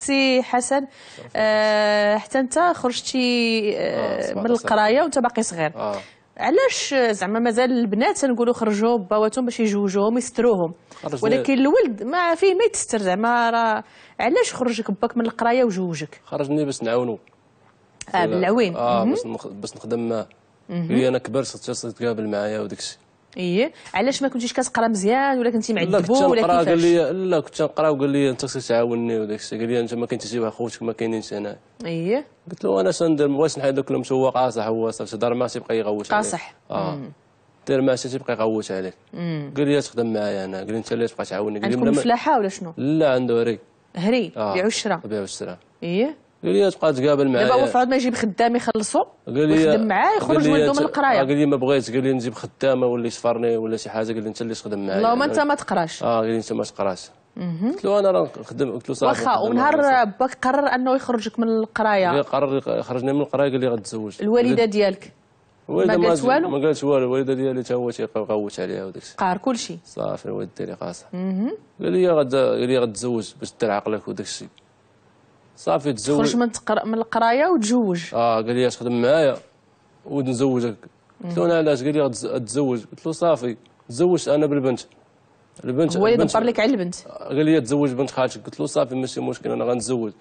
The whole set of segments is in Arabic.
سي حسن آه حتى انت خرجتي آه, آه، من القرايه وانت باقي صغير آه. علاش زعما مازال البنات نقولوا خرجوا باواتهم باش يجوجوهم يستروهم ولكن الولد ما فيه ما يتستر زعما راه علاش خرجك باك من القرايه وجوجك خرجني باش نعاونو اه بالعوين اه باش نخدم معاه انا كبرت تقابل معايا وداك الشيء ايه علاش ما كنتيش كتقرا مزيان ولا كنتي معذبو ولا كيفاش قال لي لا كنت نقرا وقال لي انت خصك تعاوني وداك الشيء قال لي انت ما كنتيش مع خوتك ما كاينينش انا ايه قلت له انا شندير ما نحيد ذاك المسوق قاصح آه، هو صافي تهضر معاه تيبقى يغوت عليك قاصح اه دير معاه تيبقى يغوت عليك قال لي تخدم معايا انا قال لي انت اللي تبقى تعاوني قال لي عندكم فلاحه ولا شنو لا عنده هري هري آه. بيع الشرا بيع الشرا ايه قال لي تبقى تقابل معايا دابا هو في ما يجيب خدام يخلصو ويخدم معاه يخرج ولدو من القرايه قال لي ما بغيتش قال لي نجيب خدامه ولا يسفرني ولا شي حاجه قال لي انت اللي تخدم معايا اللهم انت ما تقراش اه قال لي انت ما تقراش قلت له انا راه نخدم قلت له صافي واخا ونهار باك قرر انه يخرجك من القرايه قرر يخرجني من القرايه قال لي غتزوج الوالده ديالك ما قالت والو ما قالت والو الوالده ديالي تا هو تيغوت عليها وداك الشيء قار كلشي صافي الوالد ديالي قاصر قال لي قال لي غتزوج باش دير عقلك وداك الشيء صافي تزوج خرج من تقرا من القرايه وتزوج اه قال لي تخدم معايا ونزوجك قلت له انا علاش قال لي تزوج قلت له صافي تزوجت انا بالبنت البنت هو يدبر لك على البنت قال لي تزوج بنت خالتك قلت له صافي ماشي مشكل انا غنتزوج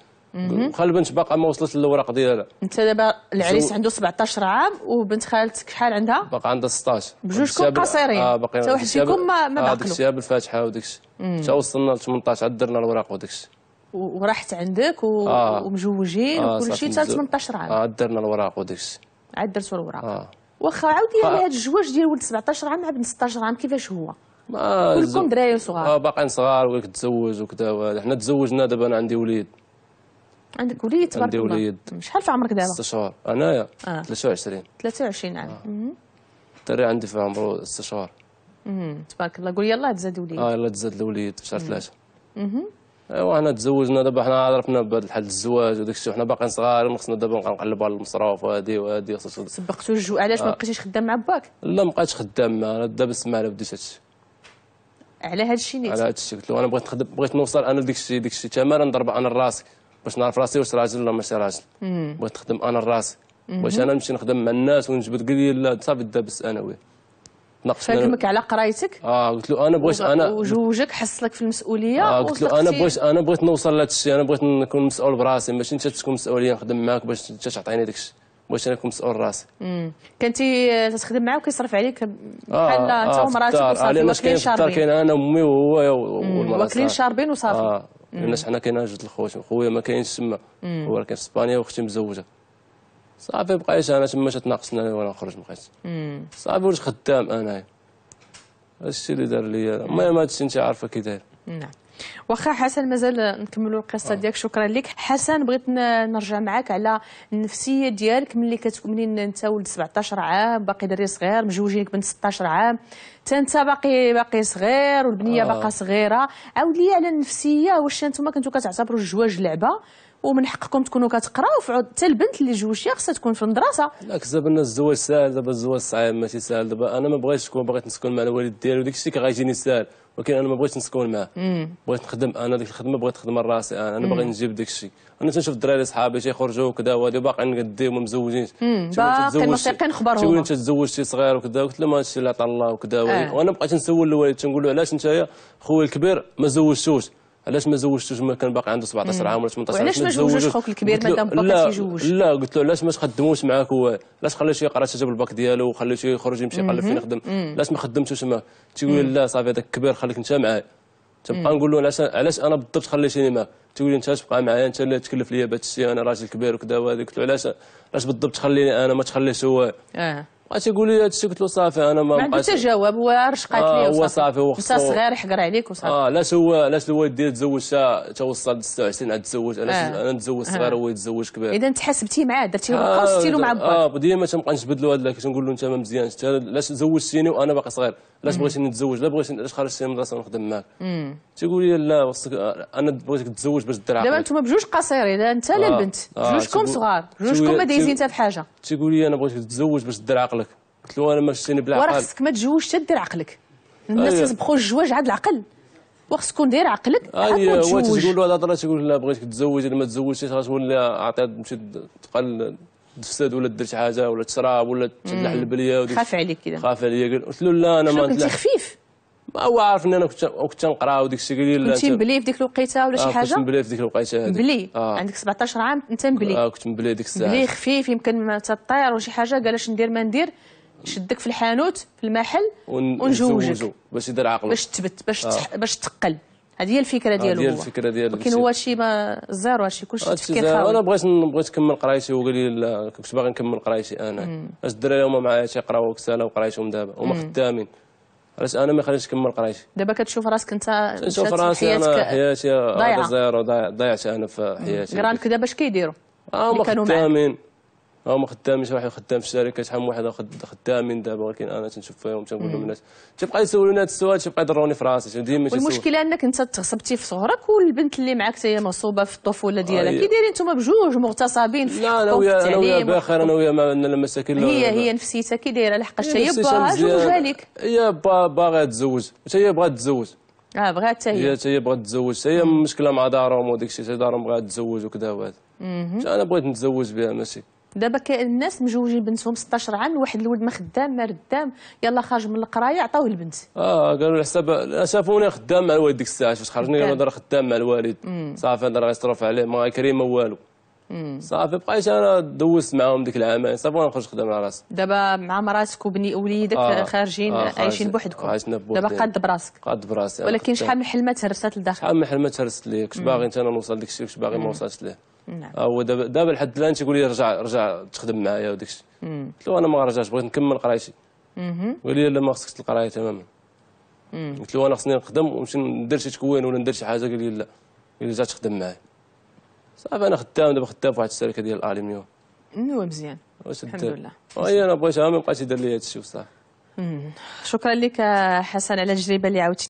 وخا البنت باقا ما وصلت للوراق ديالها انت دابا العريس عنده 17 عام وبنت خالتك شحال عندها باقا عندها 16 بجوجكم قصيرين اه باقي حتى واحد فيكم ما باقي آه داك الشيء بالفاتحه وداك الشيء حتى وصلنا ل 18 عاد درنا الوراق وداك الشيء ورحت عندك و... آه. ومزوجين آه وكل شيء حتى 18 عام اه درنا الوراق وداك الشيء عاد درتوا الوراق آه. واخا عاودي لي على هذا الزواج ديال ولد 17 عام مع بنت 16 عام كيفاش هو؟ كلكم دراري صغار اه باقيين صغار وقالك تزوج وكذا حنا تزوجنا دابا انا عندي وليد عندك وليد تبارك عندي وليد شحال في عمرك دابا؟ 6 شهور انايا آه. 23 23 عام الدري آه. عندي في عمره 6 شهور تبارك الله قول يلاه تزاد وليد اه يلاه تزاد الوليد في شهر 3 ايوا حنا تزوجنا دابا حنا عرفنا بهذا الحال الزواج وداك الشيء وحنا باقيين صغار وخصنا دابا نبقى نقلبوا على المصروف وهادي وهادي سبقتو الجوع علاش ما آه. بقيتيش خدام مع باك؟ لا ما بقيتش خدام معاه دابا السماعه ما بديتش هادشي على هذا الشيء نيت على هذا الشيء قلت له انا بغيت نخدم بغيت نوصل انا لديك الشيء ديك الشيء تماما نضرب انا راسي باش نعرف راسي واش راجل ولا ماشي راجل بغيت نخدم انا راسي واش انا نمشي نخدم مع الناس ونجبد قليل لا صافي دابس انا وياه ناقص فهمك على قرايتك اه قلت له انا بغيت انا وجوجك حصلك في المسؤوليه اه قلت له انا بغيت انا بغيت نوصل لهذا الشيء انا بغيت نكون مسؤول براسي ماشي انت تكون مسؤوليه نخدم معاك باش انت تعطيني داك الشيء بغيت انا نكون مسؤول راسي كنتي تخدم معاه وكيصرف عليك آه، بحال آه انت ومراتك وصافي واكلين شاربين كاين انا وامي وهو والمراه واكلين شاربين وصافي آه لان حنا كاينه جوج الخوت خويا ما كاينش تما هو راه كاين في اسبانيا واختي مزوجه صافي بقيت انا تما تناقصنا وانا نخرج بقيت صافي ولت خدام انايا هادشي اللي دار لي المهم هادشي انت عارفه كي داير نعم واخا حسن مازال نكملوا القصه آه. ديالك شكرا لك حسن بغيت نرجع معاك على النفسيه ديالك ملي كتكون منين انت ولد 17 عام باقي دري صغير مجوجينك بنت 16 عام حتى انت باقي باقي صغير والبنيه آه. باقا صغيره عاود لي على النفسيه واش انتم كنتو كتعتبروا الجواج لعبه ومن حقكم تكونوا كتقراو حتى البنت اللي جوجتيها خصها تكون في المدرسه لا كذاب لنا الزواج ساهل دابا الزواج صعيب ماشي ساهل دابا انا ما بغيتش نكون بغيت نسكن مع الوالد ديالي وداك الشيء كيجيني ساهل ولكن انا ما بغيتش نسكن معاه بغيت نخدم انا ديك الخدمه بغيت نخدم راسي انا انا باغي نجيب داك الشيء انا تنشوف الدراري صحابي تيخرجوا وكذا وهادو باقيين قديم ومزوجين باقيين مشتاقين خبرهم تزوجتي شي صغير وكذا قلت له ما هادشي اللي عطى الله وكذا آه. وانا بقيت نسول الوالد تنقول له علاش انت خويا الكبير ما زوجتوش علاش ما زوجتوش ما كان باقي عنده 17 عام ولا 18 عام علاش ما زوجوش خوك الكبير مادام باقي تيجوج لا قلت له علاش ما تخدموش معاك هو علاش خليتو يقرا جاب الباك ديالو وخليتو يخرج يمشي يقلب فين يخدم علاش ما خدمتوش معاه تيقول لا صافي هذاك الكبير خليك انت معاه تبقى نقول له علاش علاش انا بالضبط خليتيني معاه تقول لي انت تبقى معايا انت اللي تكلف لي بهذا الشيء انا راجل كبير وكذا وهذا قلت له علاش علاش بالضبط تخليني انا ما تخليش هو اه عرفتي تقولي لي هادشي قلت له صافي انا ما بقاش ما جواب هو رشقات لي وصافي هو خصو وخصو صغير حقر عليك وصافي اه علاش هو لا هو يدير تزوج توصل 26 عاد تزوج انا انا نتزوج صغير هو يتزوج كبير اذا تحاسبتي معاه درتي له بقى وشتي له مع باه اه ديما تنبقى نجبد له هاد هذا كنقول له انت ما مزيانش علاش لا تزوجتيني وانا باقي صغير علاش بغيتي نتزوج لا بغيتي علاش خرجتي من المدرسه ونخدم معاك تيقول لي لا وصك... انا بغيتك تتزوج باش دير عقلك دابا انتم بجوج قصيرين لا انت لا آه. البنت آه، جوجكم صغار جوجكم ما دايزين حتى في حاجه تيقول لي انا بغيتك تتزوج باش دير عقلك قلت له انا ما شفتيني بلا عقل خصك ما تزوجش تدير عقلك الناس أيه. الجواج الزواج عاد العقل وخص تكون داير عقلك ايوا آه، تقول له هذا تقول لا بغيتك تتزوج الا ما تزوجتيش غتولي عطيها تمشي تقل تفسد ولا درت حاجه ولا تشرب ولا تنحل ليا خاف عليك كذا خاف عليا قلت له لا انا ما كنتي خفيف ما هو عارف ان انا كنت كنت نقرا وديك الشيء قال لي كنت مبلي في ديك الوقيته ولا شي آه، حاجه كنت مبلي في ديك الوقيته مبلي آه. عندك 17 عام انت مبلي اه كنت مبلي ديك الساعه مبلي خفيف يمكن ما تطير ولا شي حاجه قال اش ندير ما ندير شدك في الحانوت في المحل ونجوجك باش يدير عقله باش تبت باش آه. باش تقل هذه هي الفكره ديالو هذه هي الفكره ديالو ولكن هو شي ما زيرو هادشي كلشي تفكير خاوي انا بغيت بغيت نكمل قرايتي هو قال لي لا كنت باغي نكمل قرايتي انا اش الدراري هما معايا تيقراو كساله وقرايتهم دابا هما خدامين علاش انا ما خليتش نكمل قرايتي دابا كتشوف راسك انت كتشوف راسي انا حياتي ضايعه زيرو ضيعت انا في حياتي قرا دابا اش كيديروا اه هما خدامين هما خدامين واحد خدام في الشركه شحال من واحد خدامين دابا ولكن انا تنشوف فيهم تنقول لهم الناس تيبقى يسولوني هذا السؤال تيبقى يضروني في راسي ديما والمشكله انك انت تغصبتي في صغرك والبنت اللي معك تاهي هي مصوبه في الطفوله ديالها أيوة. كي دايرين انتم بجوج مغتصبين في لا انا ويا انا ويا باخر انا ويا المساكين هي هي نفسيتها كي دايره لحقاش هي باها تزوجها لك هي باغا تزوج حتى هي بغات تزوج اه بغات تاهي هي هي بغات تزوج تاهي هي مشكله مع دارهم وداك الشيء دارهم بغات تزوج وكذا وهذا انا بغيت نتزوج بها ماشي دابا كاين الناس مجوجين بنتهم 16 عام واحد الولد ما خدام ما ردام يلا خرج من القرايه عطاوه البنت اه قالوا على حساب شافوني خدام مع الوالد ديك الساعه فاش خرجني انا خدام مع الوالد صافي راه غيصرف عليه ما كريم والو صافي بقيت انا دوزت معاهم ديك العامين صافي وانا نخرج خدام على راسي دابا مع مراتك وبني وليدك آه خارجين آه عايشين بوحدكم عايشنا بوحدكم دابا قاد براسك قاد براسي ولكن شحال من حلمات هرست لداخل شحال من حلمات هرست ليه كنت باغي انت انا نوصل لداك الشيء كنت باغي ما وصلتش ليه نعم هو دابا دابا لحد الان تيقول لي رجع رجع تخدم معايا وداك الشيء قلت له انا ما رجعتش بغيت نكمل قرايتي قال لي لا ما خصكش القرايه تماما قلت له انا خصني نخدم ونمشي ندير شي تكوين ولا ندير شي حاجه قال لي لا قال لي رجع تخدم معايا صافي انا خدام دابا خدام في واحد الشركه ديال الالومنيوم هو مزيان الحمد لله اي انا بغيتها ما بقاش يدير لي هذا الشيء وصافي شكرا لك حسن على التجربه اللي عاودتي